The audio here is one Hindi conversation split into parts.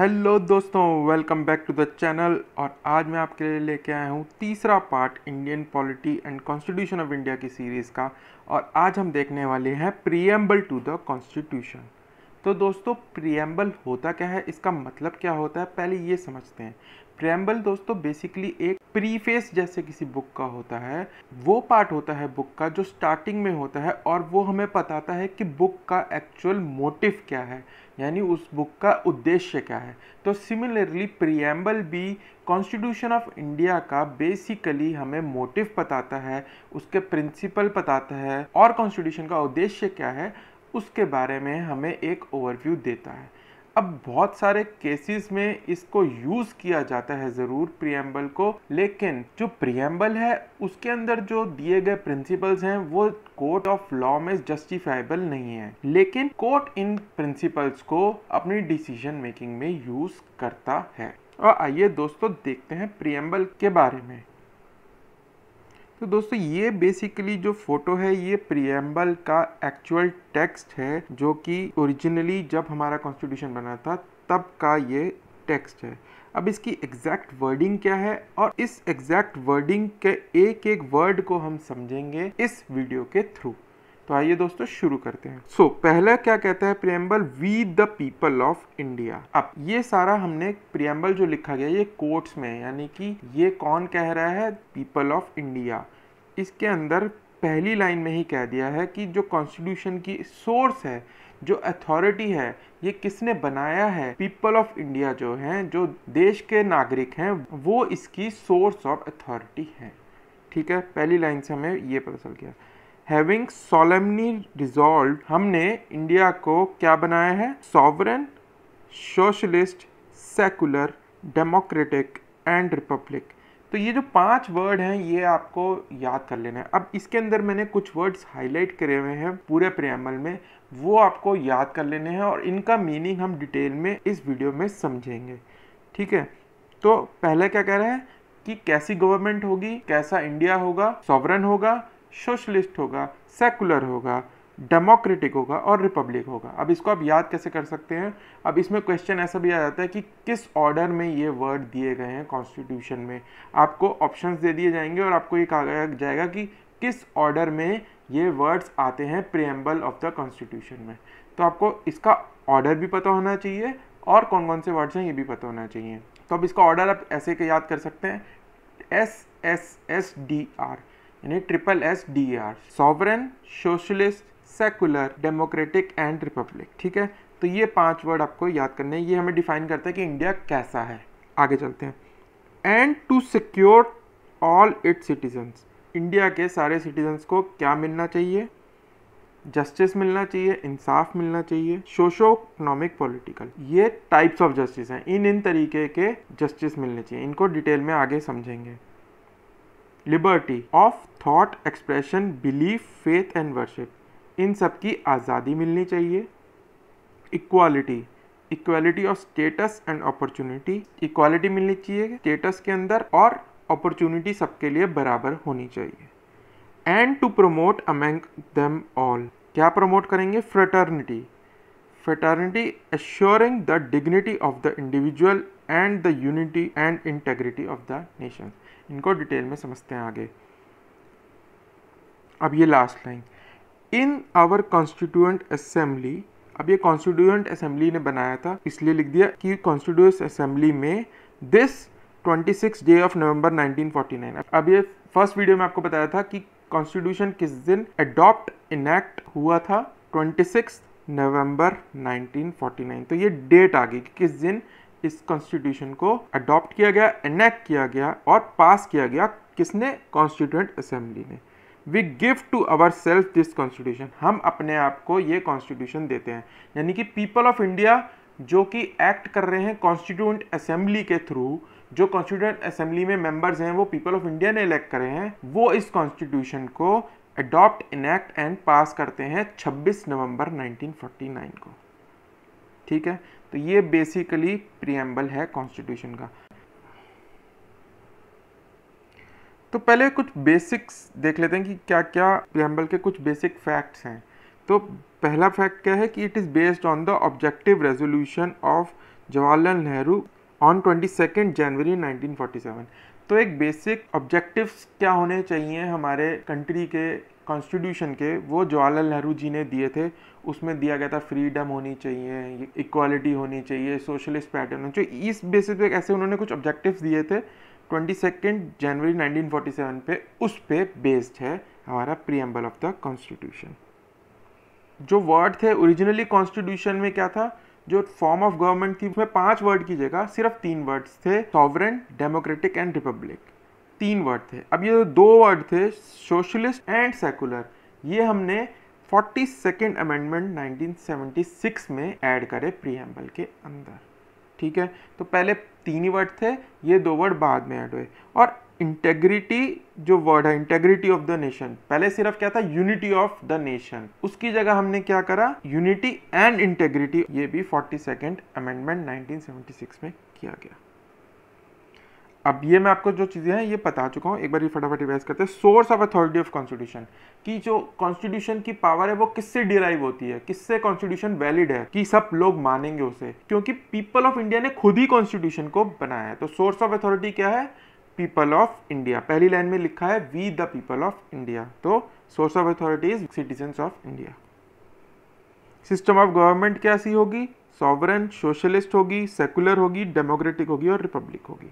हेलो दोस्तों welcome back to the channel और आज मैं आपके लिए लेके आया हूँ तीसरा part Indian polity and constitution of India की सीरीज़ का और आज हम देखने वाले हैं प्रियम्बल टू द कॉन्स्टिट्यूशन तो दोस्तों प्रियम्बल होता क्या है इसका मतलब क्या होता है पहले ये समझते हैं प्रियम्बल दोस्तों बेसिकली एक प्रीफेस जैसे किसी बुक का होता है वो पार्ट होता है बुक का जो स्टार्टिंग में होता है और वो हमें बताता है कि बुक का एक्चुअल मोटिव क्या है यानी उस बुक का उद्देश्य क्या है तो सिमिलरली प्रियम्बल भी कॉन्स्टिट्यूशन ऑफ इंडिया का बेसिकली हमें मोटिव बताता है उसके प्रिंसिपल बताता है और कॉन्स्टिट्यूशन का उद्देश्य क्या है उसके बारे में हमें एक ओवरव्यू देता है अब बहुत सारे केसेस में इसको यूज़ किया जाता है ज़रूर प्रियम्बल को लेकिन जो प्रियम्बल है उसके अंदर जो दिए गए प्रिंसिपल्स हैं वो कोर्ट ऑफ लॉ में जस्टिफाइबल नहीं है लेकिन कोर्ट इन प्रिंसिपल्स को अपनी डिसीजन मेकिंग में यूज़ करता है और आइए दोस्तों देखते हैं प्रियम्बल के बारे में तो दोस्तों ये बेसिकली जो फोटो है ये प्रियम्बल का एक्चुअल टेक्स्ट है जो कि ओरिजिनली जब हमारा कॉन्स्टिट्यूशन बना था तब का ये टेक्स्ट है अब इसकी एग्जैक्ट वर्डिंग क्या है और इस एग्जैक्ट वर्डिंग के एक एक वर्ड को हम समझेंगे इस वीडियो के थ्रू तो आइए दोस्तों शुरू करते हैं सो so, पहला क्या कहता है preamble we the people of India अब ये सारा हमने प्रियम्बल जो लिखा गया ये कोर्ट्स में यानी कि ये कौन कह रहा है पीपल ऑफ इंडिया इसके अंदर पहली लाइन में ही कह दिया है कि जो कॉन्स्टिट्यूशन की सोर्स है जो अथॉरिटी है ये किसने बनाया है पीपल ऑफ इंडिया जो हैं जो देश के नागरिक हैं वो इसकी सोर्स ऑफ अथॉरिटी है ठीक है पहली लाइन से हमें ये पता चल गया हैविंग सोलमनी रिजॉल्व हमने इंडिया को क्या बनाया है sovereign socialist secular democratic and republic तो ये जो पांच वर्ड हैं ये आपको याद कर लेना है अब इसके अंदर मैंने कुछ वर्ड्स हाईलाइट करे हुए हैं पूरे प्रियमल में वो आपको याद कर लेने हैं और इनका मीनिंग हम डिटेल में इस वीडियो में समझेंगे ठीक है तो पहले क्या कह रहे हैं कि कैसी गवर्नमेंट होगी कैसा इंडिया होगा सॉवरन होगा सोशलिस्ट होगा सेकुलर होगा डेमोक्रेटिक होगा और रिपब्लिक होगा अब इसको आप याद कैसे कर सकते हैं अब इसमें क्वेश्चन ऐसा भी आ जाता है कि किस ऑर्डर में ये वर्ड दिए गए हैं कॉन्स्टिट्यूशन में आपको ऑप्शंस दे दिए जाएंगे और आपको ये कहा जाएगा कि किस ऑर्डर में ये वर्ड्स आते हैं प्रियम्बल ऑफ द कॉन्स्टिट्यूशन में तो आपको इसका ऑर्डर भी पता होना चाहिए और कौन कौन से वर्ड्स हैं ये भी पता होना चाहिए तो अब इसका ऑर्डर आप ऐसे याद कर सकते हैं S S S D R यानी triple S D R sovereign socialist secular democratic and republic ठीक है तो ये पांच वर्ड आपको याद करने ये हमें डिफाइन करता है कि इंडिया कैसा है आगे चलते हैं and to secure all its citizens India के सारे सिटीजन्स को क्या मिलना चाहिए जस्टिस मिलना चाहिए इंसाफ मिलना चाहिए सोशो इकोनॉमिक पॉलिटिकल ये टाइप्स ऑफ जस्टिस हैं इन इन तरीके के जस्टिस मिलने चाहिए इनको डिटेल में आगे समझेंगे liberty of thought expression belief faith and worship इन सब की आज़ादी मिलनी चाहिए equality equality of status and opportunity equality मिलनी चाहिए स्टेटस के अंदर और अपॉर्चुनिटी सबके लिए बराबर होनी चाहिए and to promote among them all क्या प्रमोट करेंगे fraternity fraternity assuring the dignity of the individual and the unity and integrity of the nation इनको डिटेल में समझते हैं आगे अब ये last line in our constituent assembly अब ये कॉन्स्टिट्यूएंट असेंबली ने बनाया था इसलिए लिख दिया कि कॉन्स्टिट्यूएंट असेंबली में दिस 26 डे ऑफ नवंबर 1949 अब ये फर्स्ट वीडियो में आपको बताया था कि कॉन्स्टिट्यूशन किस दिन अडॉप्ट इनैक्ट हुआ था 26 नवंबर 1949 तो ये डेट आ गई कि किस दिन इस कॉन्स्टिट्यूशन को अडॉप्ट किया गया एनेक्ट किया गया और पास किया गया किसने कॉन्स्टिट्यूंट असेंबली ने we give to our self this constitution हम अपने आप को ये कॉन्स्टिट्यूशन देते हैं यानी कि पीपल ऑफ इंडिया जो कि एक्ट कर रहे हैं कॉन्स्टिट्यूंट असेंबली के थ्रू जो कॉन्स्टिट्यूंट असेंबली में मेंबर्स हैं वो पीपल ऑफ इंडिया ने इलेक्ट करे हैं वो इस कॉन्स्टिट्यूशन को अडॉप्ट इनैक्ट एंड पास करते हैं 26 नवंबर 1949 को ठीक है तो ये बेसिकली प्रियम्बल है कॉन्स्टिट्यूशन का तो पहले कुछ बेसिक्स देख लेते हैं कि क्या क्या प्रियम्बल के कुछ बेसिक फैक्ट्स हैं तो पहला फैक्ट क्या है कि it is based on the objective resolution of Jawaharlal Nehru on twenty second January seven तो एक बेसिक ऑब्जेक्टिव्स क्या होने चाहिए हमारे कंट्री के कॉन्स्टिट्यूशन के वो जवाहरलाल नेहरू जी ने दिए थे उसमें दिया गया था फ्रीडम होनी चाहिए इक्वालिटी होनी चाहिए सोशलिस्ट पैटर्न होना चाहिए इस बेसिस पे ऐसे उन्होंने कुछ ऑब्जेक्टिव्स दिए थे ट्वेंटी सेकेंड जनवरी सेवन पे उस पे बेस्ड है हमारा प्रियम्बल ऑफ द कॉन्स्टिट्यूशन जो वर्ड थे ओरिजिनली कॉन्स्टिट्यूशन में क्या था जो फॉर्म ऑफ गवर्नमेंट थी उसमें पांच वर्ड की जगह सिर्फ तीन वर्ड्स थे सॉवरन डेमोक्रेटिक एंड रिपब्लिक तीन वर्ड थे अब ये दो वर्ड थे सोशलिस्ट एंड सेकुलर ये हमने फोर्टी सेकेंड अमेंडमेंट सिक्स में ऐड करे प्रीएम्बल के अंदर ठीक है तो पहले तीन ही वर्ड थे ये दो वर्ड बाद में ऐड हुए और इंटेग्रिटी जो वर्ड है इंटेग्रिटी ऑफ द नेशन पहले सिर्फ क्या था यूनिटी ऑफ द नेशन उसकी जगह हमने क्या करा यूनिटी एंड इंटेग्रिटी ये भी फोर्टी सेकेंड अमेंडमेंट 1976 में किया गया अब ये मैं आपको जो चीज़ें हैं ये बता चुका हूँ एक बार ये फटाफट रिवाइज करते हैं source of authority of constitution कि जो कॉन्स्टिट्यूशन की पावर है वो किससे डिराइव होती है किससे कॉन्स्टिट्यूशन वैलिड है कि सब लोग मानेंगे उसे क्योंकि पीपल ऑफ इंडिया ने खुद ही कॉन्स्टिट्यूशन को बनाया है तो सोर्स ऑफ अथॉरिटी क्या है पीपल ऑफ इंडिया पहली लाइन में लिखा है we the people of India तो source of authority is citizen of India system of government क्या सी होगी सॉवरन सोशलिस्ट होगी सेकुलर होगी डेमोक्रेटिक होगी और रिपब्लिक होगी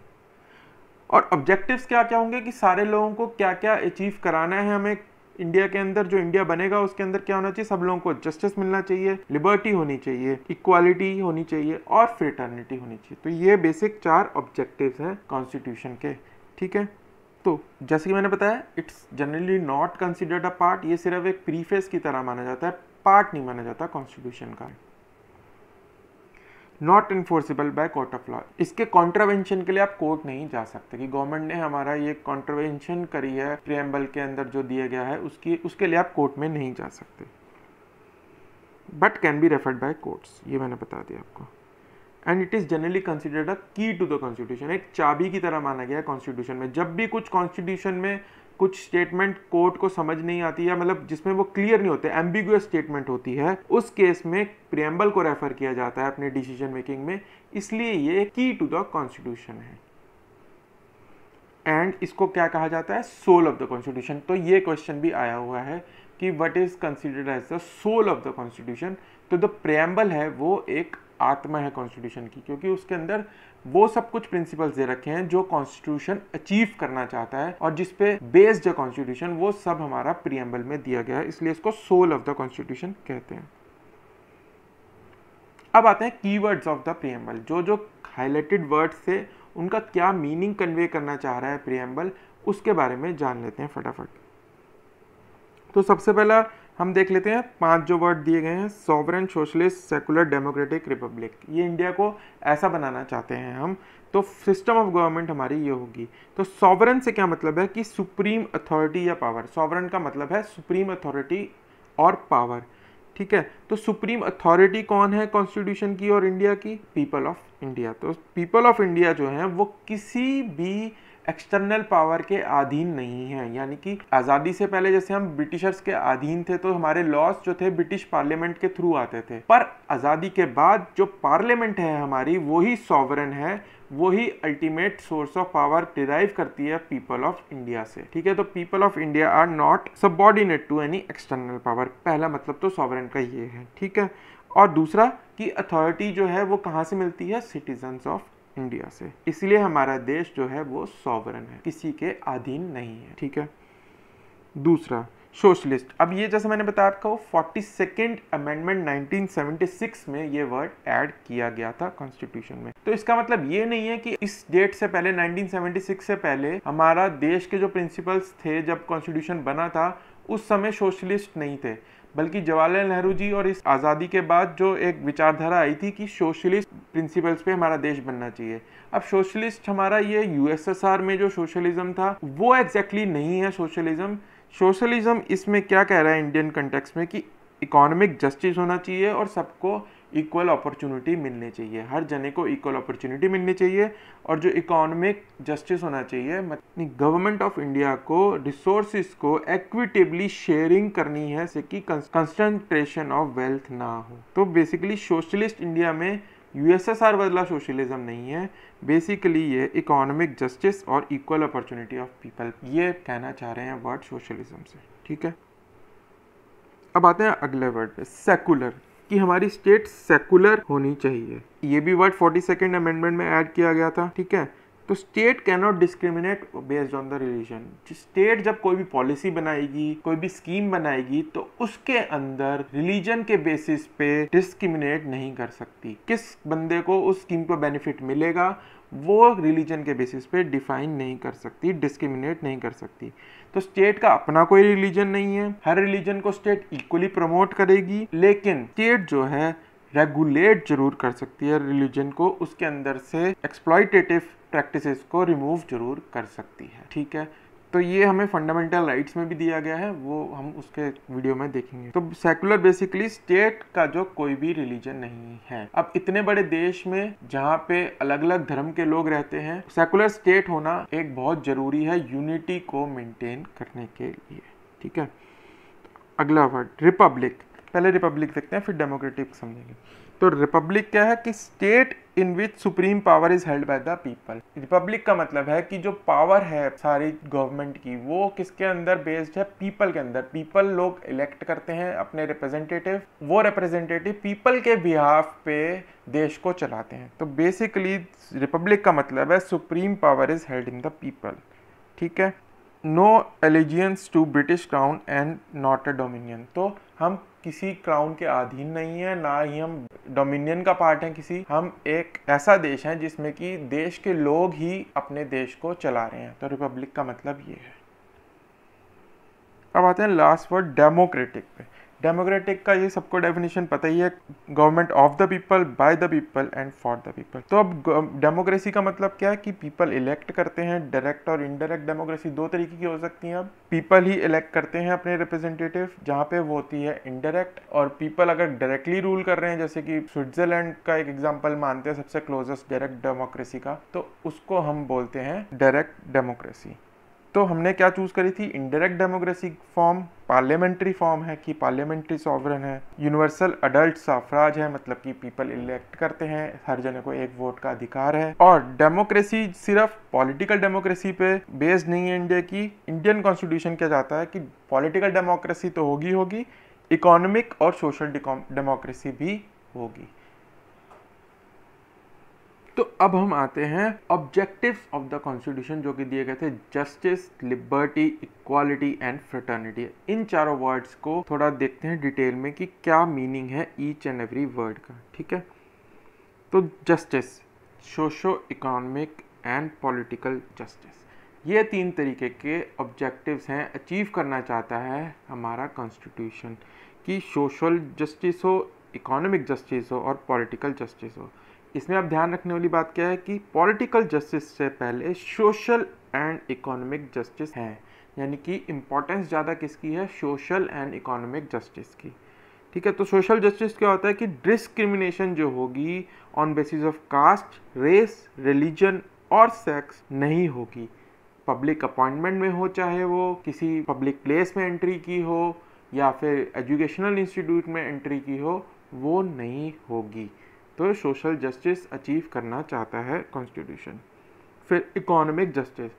और ऑब्जेक्टिव्स क्या क्या होंगे कि सारे लोगों को क्या क्या अचीव कराना है हमें इंडिया के अंदर जो इंडिया बनेगा उसके अंदर क्या होना चाहिए सब लोगों को जस्टिस मिलना चाहिए लिबर्टी होनी चाहिए इक्वालिटी होनी चाहिए और फ्रेटर्निटी होनी चाहिए तो ये बेसिक चार ऑब्जेक्टिव्स हैं कॉन्स्टिट्यूशन के ठीक है तो जैसे कि मैंने बताया it's generally not considered a part ये सिर्फ एक प्रीफेस की तरह माना जाता है पार्ट नहीं माना जाता कॉन्स्टिट्यूशन का not enforceable by court of law इसके कॉन्ट्रावेंशन के लिए आप कोर्ट नहीं जा सकते कि गवर्नमेंट ने हमारा ये कॉन्ट्रावेंशन करी है प्रियम्बल के अंदर जो दिया गया है उसकी उसके लिए आप कोर्ट में नहीं जा सकते but can be referred by courts ये मैंने बता दिया आपको and it is generally considered a key to the constitution एक चाबी की तरह माना गया है कॉन्स्टिट्यूशन में जब भी कुछ कॉन्स्टिट्यूशन में कुछ स्टेटमेंट कोर्ट को समझ नहीं आती या मतलब जिसमें वो क्लियर नहीं होते एम्बिगुअस स्टेटमेंट होती है उस केस में प्रियम्बल को रेफर किया जाता है अपने डिसीजन मेकिंग में इसलिए ये की टू द कॉन्स्टिट्यूशन है एंड इसको क्या कहा जाता है सोल ऑफ द कॉन्स्टिट्यूशन तो ये क्वेश्चन भी आया हुआ है कि what is considered as the soul of the constitution तो द प्रियम्बल है वो एक आत्मा है कॉन्स्टिट्यूशन की क्योंकि उसके अंदर वो सब कुछ प्रिंसिपल्स दे रखे हैं जो कॉन्स्टिट्यूशन अचीव करना चाहता है और जिसपे बेस्ड है कॉन्स्टिट्यूशन वो सब हमारा प्रियम्बल में दिया गया है इसलिए इसको सोल ऑफ द कॉन्स्टिट्यूशन कहते हैं अब आते हैं कीवर्ड्स ऑफ द प्रियम्बल जो जो हाईलाइटेड वर्ड्स थे उनका क्या मीनिंग कन्वे करना चाह रहा है प्रियम्बल उसके बारे में जान लेते हैं फटाफट तो सबसे पहला हम देख लेते हैं पांच जो वर्ड दिए गए हैं sovereign socialist secular democratic republic ये इंडिया को ऐसा बनाना चाहते हैं हम तो सिस्टम ऑफ गवर्नमेंट हमारी ये होगी तो सॉवरन से क्या मतलब है कि सुप्रीम अथॉरिटी या पावर सॉवरन का मतलब है सुप्रीम अथॉरिटी और पावर ठीक है तो सुप्रीम अथॉरिटी कौन है कॉन्स्टिट्यूशन की और इंडिया की पीपल ऑफ इंडिया तो पीपल ऑफ इंडिया जो है वो किसी भी एक्सटर्नल पावर के अधीन नहीं है यानी कि आज़ादी से पहले जैसे हम ब्रिटिशर्स के अधीन थे तो हमारे लॉस जो थे ब्रिटिश पार्लियामेंट के थ्रू आते थे पर आज़ादी के बाद जो पार्लियामेंट है हमारी वही सॉवरन है वही ultimate source of power derive करती है पीपल ऑफ इंडिया से ठीक है तो people of India are not subordinate to any external power पहला मतलब तो सॉवरन का ये है ठीक है और दूसरा कि अथॉरिटी जो है वो कहाँ से मिलती है सिटीजन्स ऑफ इंडिया से इसलिए हमारा देश जो है वो सॉवरन है किसी के अधीन नहीं है ठीक है दूसरा सोशलिस्ट अब ये जैसे मैंने बताया आपका वो forty second amendment nineteen seventy six में ये वर्ड ऐड किया गया था कॉन्स्टिट्यूशन में तो इसका मतलब ये नहीं है कि इस डेट से पहले नाइनटीन सेवेंटी सिक्स से पहले हमारा देश के जो प्रिंसिपल्स थे जब कॉन्स्टिट्यूशन बना था उस समय सोशलिस्ट नहीं थे बल्कि जवाहरलाल नेहरू जी और इस आज़ादी के बाद जो एक विचारधारा आई थी कि सोशलिस्ट प्रिंसिपल्स पे हमारा देश बनना चाहिए अब सोशलिस्ट हमारा ये यूएसएसआर में जो सोशलिज्म था वो एग्जैक्टली exactly नहीं है सोशलिज्म सोशलिज्म इसमें क्या कह रहा है इंडियन कंटेक्स में कि इकोनॉमिक जस्टिस होना चाहिए और सबको इक्वल अपॉर्चुनिटी मिलनी चाहिए हर जने को इक्वल अपॉर्चुनिटी मिलनी चाहिए और जो इकोनॉमिक जस्टिस होना चाहिए मतलब गवर्नमेंट ऑफ इंडिया को रिसोर्स को एक्विटेबली शेयरिंग करनी है से कि कंसंट्रेशन ऑफ वेल्थ ना हो तो बेसिकली सोशलिस्ट इंडिया में यूएसएसआर बदला सोशलिज्म नहीं है बेसिकली ये इकोनॉमिक जस्टिस और इक्वल अपॉर्चुनिटी ऑफ पीपल ये कहना चाह रहे हैं वर्ड सोशलिज्म से ठीक है अब आते हैं अगले वर्ड पे सेकुलर कि हमारी स्टेट सेकुलर होनी चाहिए ये भी वर्ड फोर्टी सेकेंड अमेंडमेंट में ऐड किया गया था ठीक है तो state cannot discriminate based on the religion state जब कोई भी पॉलिसी बनाएगी कोई भी स्कीम बनाएगी तो उसके अंदर रिलीजन के बेसिस पे डिस्क्रिमिनेट नहीं कर सकती किस बंदे को उस स्कीम का बेनिफिट मिलेगा वो रिलीजन के बेसिस पे डिफाइन नहीं कर सकती डिस्क्रिमिनेट नहीं कर सकती तो स्टेट का अपना कोई रिलीजन नहीं है हर रिलीजन को स्टेट इक्वली प्रमोट करेगी लेकिन स्टेट जो है रेगुलेट जरूर कर सकती है रिलीजन को उसके अंदर से एक्सप्लॉयटेटिव प्रैक्टिसेस को रिमूव जरूर कर सकती है ठीक है तो ये हमें फंडामेंटल राइट्स में भी दिया गया है वो हम उसके वीडियो में देखेंगे तो सेकुलर बेसिकली स्टेट का जो कोई भी रिलीजन नहीं है अब इतने बड़े देश में जहाँ पे अलग अलग धर्म के लोग रहते हैं सेकुलर स्टेट होना एक बहुत जरूरी है यूनिटी को मेंटेन करने के लिए ठीक है अगला वर्ड रिपब्लिक पहले रिपब्लिक देखते हैं फिर डेमोक्रेटिक समझेंगे तो रिपब्लिक क्या है कि state in which supreme power is held by the people republic का मतलब है कि जो पावर है सारी गवर्नमेंट की वो किसके अंदर बेस्ड है पीपल के अंदर पीपल लोग इलेक्ट करते हैं अपने रिप्रेजेंटेटिव वो रिप्रेजेंटेटिव पीपल के बिहाफ पे देश को चलाते हैं तो बेसिकली रिपब्लिक का मतलब है supreme power is held in the people ठीक है no allegiance to British crown and not a dominion तो हम किसी क्राउन के अधीन नहीं है ना ही हम डोमिनियन का पार्ट है किसी हम एक ऐसा देश है जिसमें कि देश के लोग ही अपने देश को चला रहे हैं तो रिपब्लिक का मतलब ये है अब आते हैं लास्ट वर्ड डेमोक्रेटिक पे डेमोक्रेटिक का ये सबको डेफिनेशन पता ही है government of the people by the people and for the people तो अब डेमोक्रेसी का मतलब क्या है कि पीपल इलेक्ट करते हैं डायरेक्ट और इनडायरेक्ट डेमोक्रेसी दो तरीके की हो सकती हैं अब पीपल ही इलेक्ट करते हैं अपने रिप्रेजेंटेटिव जहाँ पे वो होती है इनडायरेक्ट और पीपल अगर डायरेक्टली रूल कर रहे हैं जैसे कि स्विट्जरलैंड का एक एग्जाम्पल मानते हैं सबसे क्लोजेस्ट डायरेक्ट डेमोक्रेसी का तो उसको हम बोलते हैं डायरेक्ट डेमोक्रेसी तो हमने क्या चूज़ करी थी indirect democracy form parliamentary form है कि पार्लियामेंट्री सॉवरन है यूनिवर्सल अडल्ट साफराज है मतलब कि पीपल इलेक्ट करते हैं हर जने को एक वोट का अधिकार है और डेमोक्रेसी सिर्फ पॉलिटिकल डेमोक्रेसी पे बेस्ड नहीं है इंडिया की इंडियन कॉन्स्टिट्यूशन क्या जाता है कि पॉलिटिकल डेमोक्रेसी तो होगी होगी इकोनॉमिक और सोशल डेमोक्रेसी भी होगी तो अब हम आते हैं ऑब्जेक्टिव्स ऑफ द कॉन्स्टिट्यूशन जो कि दिए गए थे justice liberty equality and fraternity इन चारों वर्ड्स को थोड़ा देखते हैं डिटेल में कि क्या मीनिंग है ईच एंड एवरी वर्ड का ठीक है तो justice socio economic and political justice ये तीन तरीके के ऑब्जेक्टिव्स हैं अचीव करना चाहता है हमारा कॉन्स्टिट्यूशन कि सोशल जस्टिस हो इकोनॉमिक जस्टिस हो और पॉलिटिकल जस्टिस हो इसमें आप ध्यान रखने वाली बात क्या है कि पॉलिटिकल जस्टिस से पहले सोशल एंड इकोनॉमिक जस्टिस हैं यानी कि इम्पोर्टेंस ज़्यादा किसकी है सोशल एंड इकोनॉमिक जस्टिस की ठीक है तो सोशल जस्टिस क्या होता है कि डिस्क्रिमिनेशन जो होगी on basis of caste race religion और सेक्स नहीं होगी पब्लिक अपॉइंटमेंट में हो चाहे वो किसी पब्लिक प्लेस में एंट्री की हो या फिर एजुकेशनल इंस्टीट्यूट में एंट्री की हो वो नहीं होगी तो सोशल जस्टिस अचीव करना चाहता है कॉन्स्टिट्यूशन फिर इकोनॉमिक जस्टिस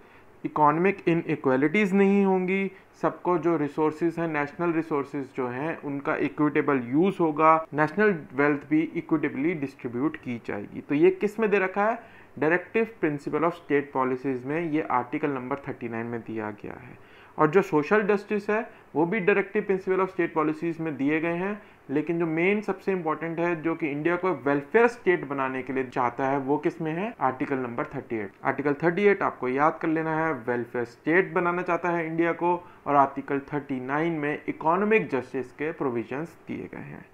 इकोनॉमिक इनक्वलिटीज़ नहीं होंगी सबको जो रिसोर्स हैं नेशनल रिसोर्स जो हैं उनका इक्विटेबल यूज़ होगा नेशनल वेल्थ भी इक्विटेबली डिस्ट्रीब्यूट की जाएगी तो ये किस में दे रखा है directive principle of state policies में ये आर्टिकल नंबर थर्टी नाइन में दिया गया है और जो सोशल जस्टिस है वो भी directive principle of state policies में दिए गए हैं लेकिन जो मेन सबसे इंपॉर्टेंट है जो कि इंडिया को वेलफेयर स्टेट बनाने के लिए चाहता है वो किस में है आर्टिकल नंबर 38 आर्टिकल 38 आपको याद कर लेना है वेलफेयर स्टेट बनाना चाहता है इंडिया को और आर्टिकल 39 में इकोनॉमिक जस्टिस के प्रोविजंस दिए गए हैं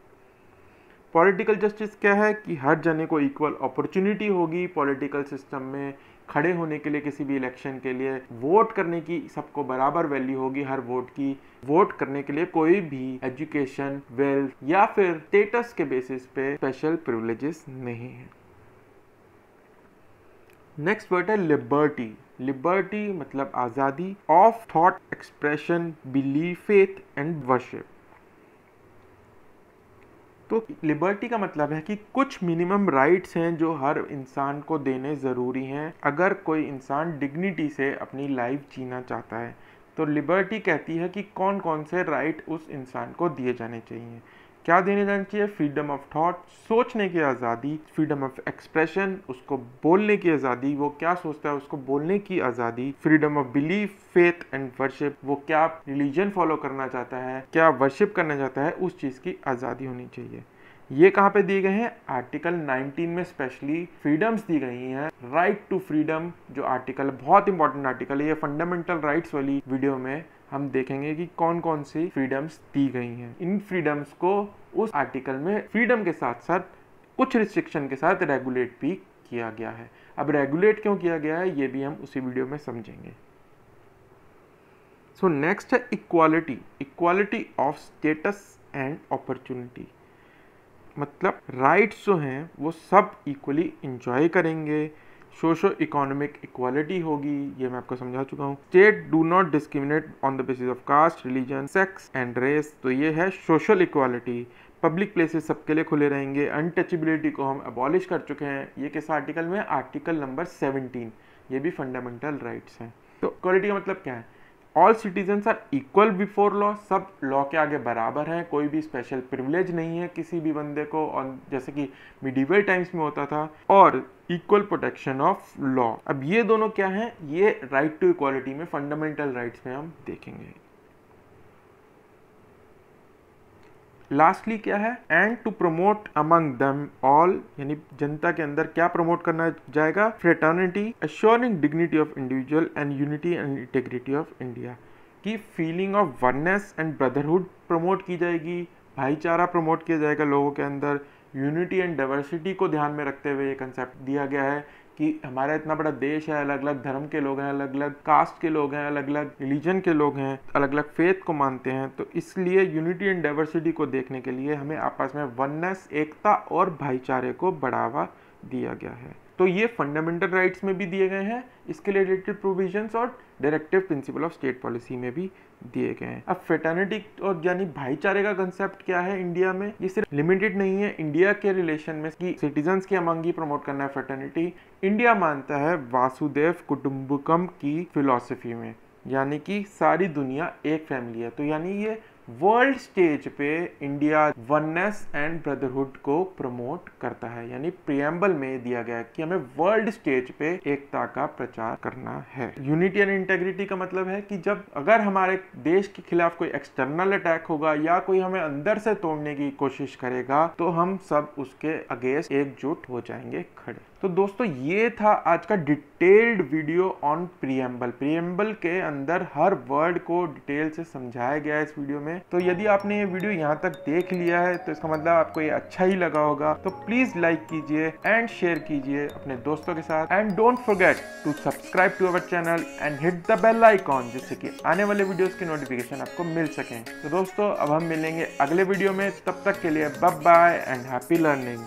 पॉलिटिकल जस्टिस क्या है कि हर जने को इक्वल अपॉर्चुनिटी होगी पॉलिटिकल सिस्टम में खड़े होने के लिए किसी भी इलेक्शन के लिए वोट करने की सबको बराबर वैल्यू होगी हर वोट की वोट करने के लिए कोई भी एजुकेशन वेल्थ या फिर स्टेटस के बेसिस पे स्पेशल प्रिवलेजेस नहीं है नेक्स्ट वर्ड है लिबर्टी लिबर्टी मतलब आज़ादी of thought expression belief faith and worship तो लिबर्टी का मतलब है कि कुछ मिनिमम राइट्स हैं जो हर इंसान को देने ज़रूरी हैं अगर कोई इंसान डिग्निटी से अपनी लाइफ जीना चाहता है तो लिबर्टी कहती है कि कौन कौन से राइट उस इंसान को दिए जाने चाहिए क्या देने जानी चाहिए फ्रीडम ऑफ थॉट सोचने की आज़ादी फ्रीडम ऑफ एक्सप्रेशन उसको बोलने की आज़ादी वो क्या सोचता है उसको बोलने की आज़ादी freedom of belief faith and worship वो क्या रिलीजन फॉलो करना चाहता है क्या वर्शिप करना चाहता है उस चीज़ की आज़ादी होनी चाहिए ये कहाँ पे दिए गए हैं आर्टिकल 19 में स्पेशली फ्रीडम्स दी गई हैं राइट टू फ्रीडम जो आर्टिकल बहुत इंपॉर्टेंट आर्टिकल है ये फंडामेंटल राइट्स वाली वीडियो में हम देखेंगे कि कौन कौन सी फ्रीडम्स दी गई हैं इन फ्रीडम्स को उस आर्टिकल में फ्रीडम के साथ साथ कुछ रिस्ट्रिक्शन के साथ रेगुलेट भी किया गया है अब रेगुलेट क्यों किया गया है ये भी हम उसी वीडियो में समझेंगे सो नेक्स्ट है equality equality of status and opportunity मतलब राइट्स जो हैं वो सब इक्वली इंजॉय करेंगे सोशो इकोनॉमिक इक्वालिटी होगी ये मैं आपको समझा चुका हूँ state do not discriminate on the basis of caste religion sex and race तो ये है सोशल इक्वालिटी पब्लिक प्लेसेस सबके लिए खुले रहेंगे अनटचेबिलिटी को हम अबॉलिश कर चुके हैं ये किस आर्टिकल में आर्टिकल नंबर सेवनटीन ये भी फंडामेंटल राइट्स हैं तो इक्वालिटी का मतलब क्या है all citizens are equal before law सब लॉ के आगे बराबर हैं कोई भी स्पेशल प्रिविलेज नहीं है किसी भी बंदे को और जैसे कि मिडिवल टाइम्स में होता था और इक्वल प्रोटेक्शन ऑफ लॉ अब ये दोनों क्या हैं ये राइट टू इक्वालिटी में फंडामेंटल राइट्स में हम देखेंगे लास्टली क्या है and to promote among them all यानी जनता के अंदर क्या प्रमोट करना जाएगा fraternity assuring dignity of individual and unity and integrity of India की feeling of oneness and brotherhood promote की जाएगी भाईचारा प्रमोट किया जाएगा लोगों के अंदर यूनिटी एंड डाइवर्सिटी को ध्यान में रखते हुए ये कंसेप्ट दिया गया है कि हमारा इतना बड़ा देश है अलग अलग धर्म के लोग हैं अलग अलग कास्ट के लोग हैं अलग अलग रिलीजन के लोग हैं अलग अलग फेथ को मानते हैं तो इसलिए यूनिटी एंड डाइवर्सिटी को देखने के लिए हमें आपस में वननेस एकता और भाईचारे को बढ़ावा दिया गया है तो ये फंडामेंटल राइट्स में भी दिए गए हैं इसके रिलेटेड प्रोविजंस और directive principle of state policy में भी दिए गए हैं अब फेटर्निटी और यानी भाईचारे का कंसेप्ट क्या है इंडिया में ये सिर्फ लिमिटेड नहीं है इंडिया के रिलेशन में कि सिटीजन के अमंग ही प्रमोट करना है फेटर्निटी इंडिया मानता है वासुदेव कुटुम्बकम की फिलोसफी में यानी कि सारी दुनिया एक फैमिली है तो यानी ये वर्ल्ड स्टेज पे इंडिया वननेस एंड ब्रदरहुड को प्रमोट करता है यानी प्रियम्बल में दिया गया कि हमें वर्ल्ड स्टेज पे एकता का प्रचार करना है यूनिटी एंड इंटेग्रिटी का मतलब है कि जब अगर हमारे देश के खिलाफ कोई एक्सटर्नल अटैक होगा या कोई हमें अंदर से तोड़ने की कोशिश करेगा तो हम सब उसके अगेंस्ट एकजुट हो जाएंगे खड़े तो दोस्तों ये था आज का detailed video on preamble preamble के अंदर हर वर्ड को डिटेल से समझाया गया है इस वीडियो में तो यदि आपने ये वीडियो यहाँ तक देख लिया है तो इसका मतलब आपको ये अच्छा ही लगा होगा तो प्लीज लाइक कीजिए एंड शेयर कीजिए अपने दोस्तों के साथ and don't forget to subscribe to our channel and hit the bell icon जिससे कि आने वाले वीडियो की नोटिफिकेशन आपको मिल सके तो दोस्तों अब हम मिलेंगे अगले वीडियो में तब तक के लिए bye bye and happy learning